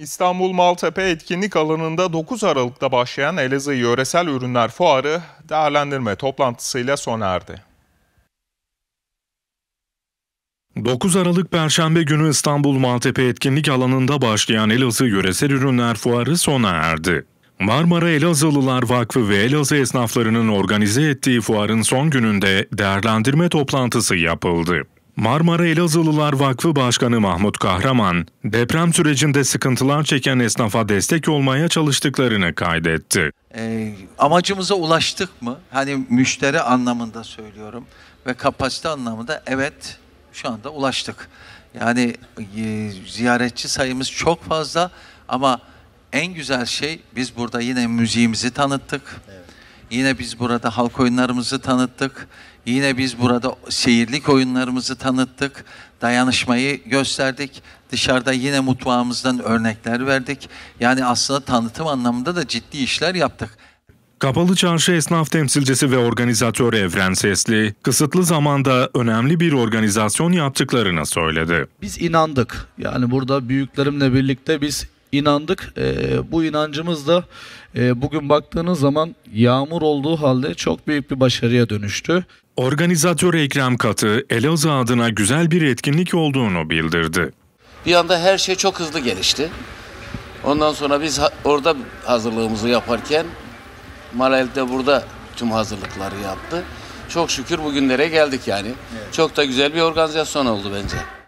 İstanbul Maltepe etkinlik alanında 9 Aralık'ta başlayan Elazığ Yöresel Ürünler Fuarı değerlendirme toplantısıyla sona erdi. 9 Aralık Perşembe günü İstanbul Maltepe etkinlik alanında başlayan Elazığ Yöresel Ürünler Fuarı sona erdi. Marmara Elazığlılar Vakfı ve Elazığ esnaflarının organize ettiği fuarın son gününde değerlendirme toplantısı yapıldı. Marmara Elazığlılar Vakfı Başkanı Mahmut Kahraman, deprem sürecinde sıkıntılar çeken esnafa destek olmaya çalıştıklarını kaydetti. E, amacımıza ulaştık mı? Hani müşteri anlamında söylüyorum ve kapasite anlamında evet şu anda ulaştık. Yani e, ziyaretçi sayımız çok fazla ama en güzel şey biz burada yine müziğimizi tanıttık. Evet. Yine biz burada halk oyunlarımızı tanıttık. Yine biz burada seyirlik oyunlarımızı tanıttık. Dayanışmayı gösterdik. Dışarıda yine mutfağımızdan örnekler verdik. Yani aslında tanıtım anlamında da ciddi işler yaptık. Kapalı Çarşı Esnaf Temsilcisi ve Organizatör Evren Sesli, kısıtlı zamanda önemli bir organizasyon yaptıklarını söyledi. Biz inandık. Yani burada büyüklerimle birlikte biz inandık. E, bu inancımız da e, bugün baktığınız zaman yağmur olduğu halde çok büyük bir başarıya dönüştü. Organizatör Ekrem Katı, Elazığ adına güzel bir etkinlik olduğunu bildirdi. Bir anda her şey çok hızlı gelişti. Ondan sonra biz orada hazırlığımızı yaparken Malayel de burada tüm hazırlıkları yaptı. Çok şükür bugünlere geldik yani. Evet. Çok da güzel bir organizasyon oldu bence.